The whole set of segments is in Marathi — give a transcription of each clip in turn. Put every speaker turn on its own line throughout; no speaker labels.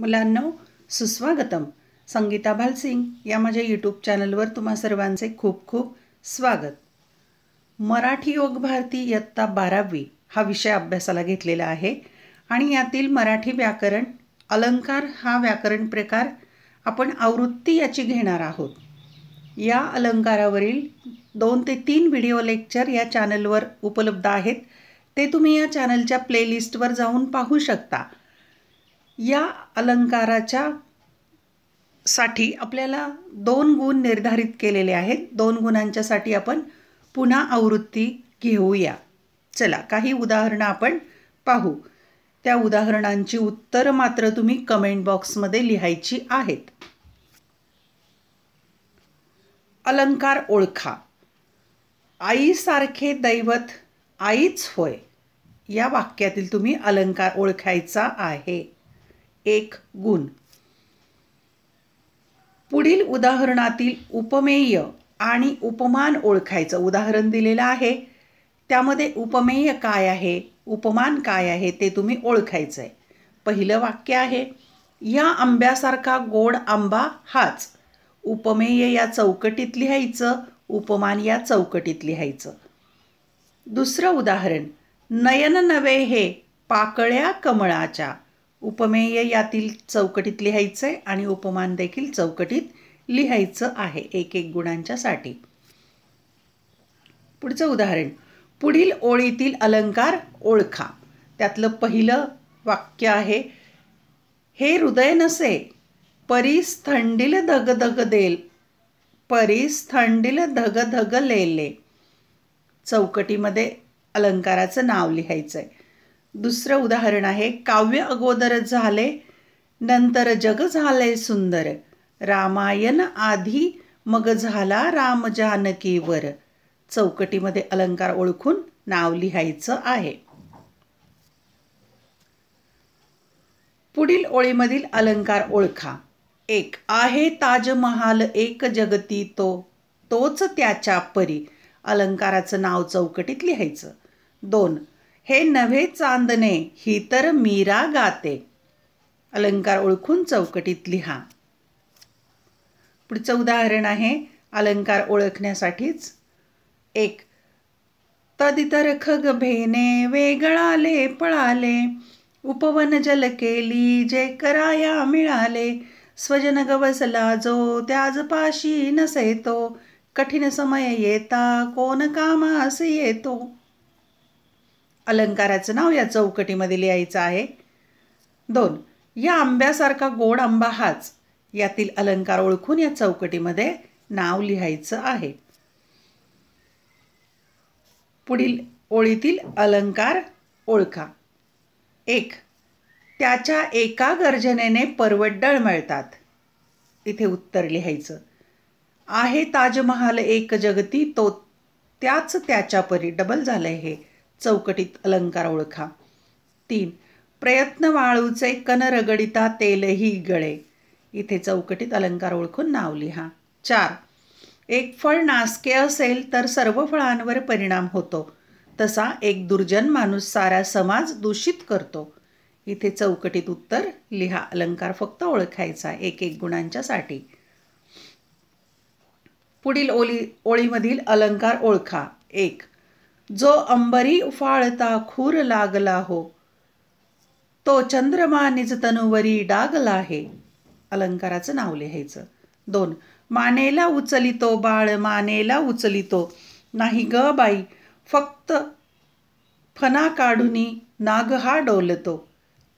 मुलांनो सुस्वागतम संगीता भालसिंग या माझ्या यूट्यूब चॅनलवर तुम्हा सर्वांचे खूप खूप स्वागत मराठी योग भारती इयत्ता बारावी हा विषय अभ्यासाला घेतलेला आहे आणि यातील मराठी व्याकरण अलंकार हा व्याकरण प्रकार आपण आवृत्ती याची घेणार आहोत या अलंकारावरील दोन ते तीन व्हिडिओ लेक्चर या चॅनलवर उपलब्ध आहेत ते तुम्ही या चॅनलच्या प्लेलिस्टवर जाऊन पाहू शकता या अलंकाराच्या साठी आपल्याला दोन गुण निर्धारित केलेले आहेत दोन गुणांच्यासाठी आपण पुन्हा आवृत्ती घेऊया चला काही उदाहरणं आपण पाहू त्या उदाहरणांची उत्तरं मात्र तुम्ही कमेंट बॉक्समध्ये लिहायची आहेत अलंकार ओळखा आईसारखे दैवत आईच होय या वाक्यातील तुम्ही अलंकार ओळखायचा आहे एक गुण पुढील उदाहरणातील उपमेय आणि उपमान ओळखायचं उदाहरण दिलेलं आहे त्यामध्ये उपमेय काय आहे उपमान काय आहे ते तुम्ही ओळखायचं आहे पहिलं वाक्य आहे या आंब्यासारखा गोड आंबा हाच उपमेय या चौकटीत लिहायचं उपमान या चौकटीत लिहायचं दुसरं उदाहरण नयन नवे हे पाकळ्या कमळाच्या उपमेय यातील चौकटीत लिहायचं आहे आणि उपमान देखील चौकटीत लिहायचं आहे एक एक गुणांच्यासाठी पुढचं उदाहरण पुढील ओळीतील अलंकार ओळखा त्यातलं पहिलं वाक्य आहे हे हृदय नसे परीस थंडील धग धग देल परीस थंडील धग धग लेले चौकटीमध्ये अलंकाराचं नाव लिहायचं आहे दुसरं उदाहरण आहे काव्य अगोदर झाले नंतर जग झाले सुंदर रामायण आधी मग झाला राम जानकीवर चौकटीमध्ये अलंकार ओळखून नाव लिहायचं आहे पुढील ओळीमधील अलंकार ओळखा एक आहे ताजमहाल एक जगती तो तोच त्याच्या परी अलंकाराचं नाव चौकटीत लिहायचं दोन हे नव्हे चांदणे ही तर मीरा गाते अलंकार ओळखून चौकटीत लिहा पुढचं उदाहरण आहे अलंकार ओळखण्यासाठीच एक तदितर खग भेने वेगळाले पळाले उपवन जल केली जे कराया मिळाले स्वजन गवसला जो त्याज पाशी नसे तो कठीण समय येता कोण कामास येतो अलंकाराचं नाव या चौकटीमध्ये लिहायचं आहे दोन या आंब्यासारखा गोड आंबा हाच यातील अलंकार ओळखून या चौकटीमध्ये नाव लिहायचं आहे पुढील ओळीतील अलंकार ओळखा एक त्याच्या एका गर्जनेने पर्वत डळमळतात इथे उत्तर लिहायचं आहे ताजमहाल एक जगती तो त्याच त्याच्या परी डबल झालं हे चौकटीत अलंकार ओळखा तीन प्रयत्न वाळूचे कनरगडिता तेलही गळे इथे चौकटीत अलंकार ओळखून नाव लिहा चार एक फळ नासके असेल तर सर्व फळांवर परिणाम होतो तसा एक दुर्जन माणूस सारा समाज दूषित करतो इथे चौकटीत उत्तर लिहा अलंकार फक्त ओळखायचा एक एक गुणांच्यासाठी पुढील ओली ओळीमधील अलंकार ओळखा एक जो अंबरी उफाळता खूर लागला हो तो चंद्रमा निज तनुवरी डागला आहे अलंकाराचं नाव लिहायचं दोन मानेला उचलितो बाळ मानेला उचलितो नाही ग बाई फक्त फना काढूनी नाग हा डोलतो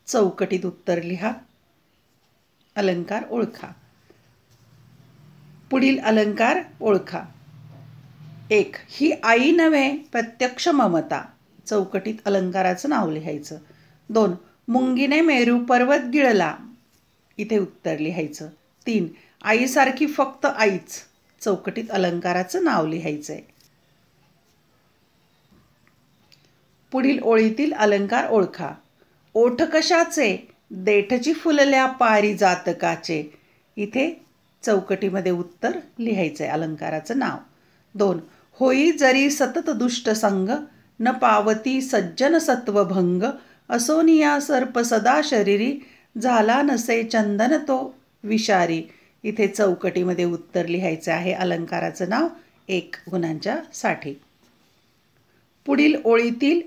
चौकटीत उत्तर लिहा अलंकार ओळखा पुढील अलंकार ओळखा एक ही आई नव्हे प्रत्यक्ष ममता चौकटीत अलंकाराचं नाव लिहायचं दोन मुंगीने मेरू पर्वत गिळला इथे उत्तर लिहायचं तीन आईसारखी फक्त आईच चौकटीत अलंकाराचं नाव लिहायचं पुढील ओळीतील अलंकार ओळखा ओठ कशाचे देठची फुलल्या पारी जातकाचे इथे चौकटीमध्ये उत्तर लिहायचं अलंकाराचं नाव दोन होई जरी सतत दुष्ट संग न पावती सज्जन सत्वभंग असोनिया सर्प सदा शरीरी झाला नसे चंदन तो विषारी इथे चौकटीमध्ये उत्तर लिहायचं आहे अलंकाराचं नाव एक गुणांच्या साठी पुढील ओळीतील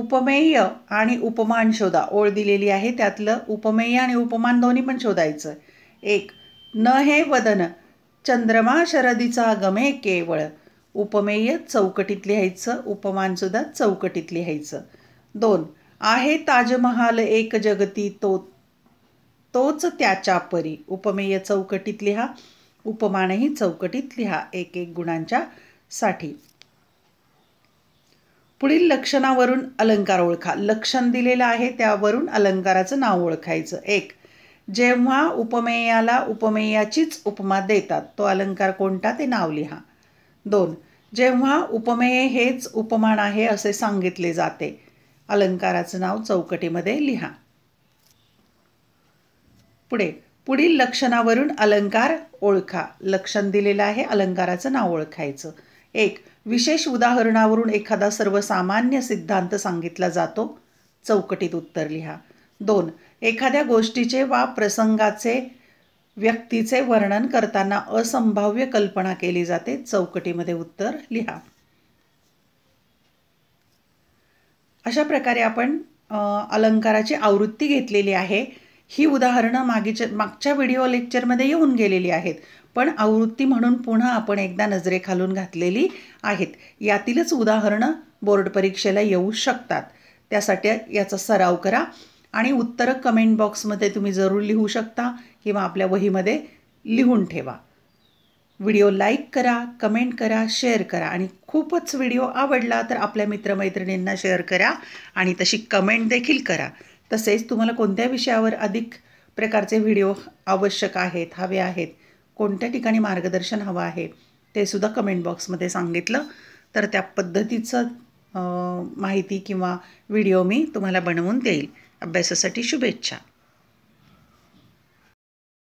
उपमेय आणि उपमान शोधा ओळ दिलेली आहे त्यातलं उपमेय आणि उपमान दोन्ही पण शोधायचं एक न हे वदन चंद्रमा शरदीचा गमे केवळ उपमेय चौकटीत लिहायचं उपमानसुद्धा चौकटीत लिहायचं दोन आहे ताजमहाल एक जगती तो तोच त्याच्या परी उपमेय चौकटीत लिहा उपमानही चौकटीत लिहा एक एक गुणांच्या साठी पुढील लक्षणावरून अलंकार ओळखा लक्षण दिलेलं आहे त्यावरून अलंकाराचं नाव ओळखायचं एक जेव्हा उपमेयाला उपमेयाचीच उपमा देतात तो अलंकार कोणता ते नाव लिहा दोन जेव्हा उपमेय हेच उपमान आहे असे सांगितले जाते अलंकाराचं नाव चौकटीमध्ये लिहा पुढे पुढील लक्षणावरून अलंकार ओळखा लक्षण दिलेलं आहे अलंकाराचं नाव ओळखायचं एक विशेष उदाहरणावरून एखादा सर्वसामान्य सिद्धांत सांगितला जातो चौकटीत उत्तर लिहा दोन एखाद्या गोष्टीचे वा प्रसंगाचे व्यक्तीचे वर्णन करताना असंभाव्य कल्पना केली जाते चौकटीमध्ये उत्तर लिहा अशा प्रकारे आपण अलंकाराची आवृत्ती घेतलेली आहे ही उदाहरणं मागीच्या मागच्या व्हिडिओ लेक्चरमध्ये येऊन गेलेली आहेत पण आवृत्ती म्हणून पुन्हा आपण एकदा नजरेखालून घातलेली आहेत यातीलच उदाहरणं बोर्ड परीक्षेला येऊ शकतात त्यासाठी याचा सराव करा आणि उत्तरं कमेंट बॉक्समध्ये तुम्ही जरूर लिहू शकता किंवा आपल्या वहीमध्ये लिहून ठेवा व्हिडिओ लाईक करा कमेंट करा शेअर करा आणि खूपच व्हिडिओ आवडला तर आपल्या मित्रमैत्रिणींना शेअर करा आणि तशी कमेंट देखील करा तसेच तुम्हाला कोणत्या विषयावर अधिक प्रकारचे व्हिडिओ आवश्यक आहेत हवे आहेत कोणत्या ठिकाणी मार्गदर्शन हवं आहे ते सुद्धा कमेंट बॉक्समध्ये सांगितलं तर त्या पद्धतीचं माहिती किंवा व्हिडिओ मी तुम्हाला बनवून देईल अभ्यासासाठी शुभेच्छा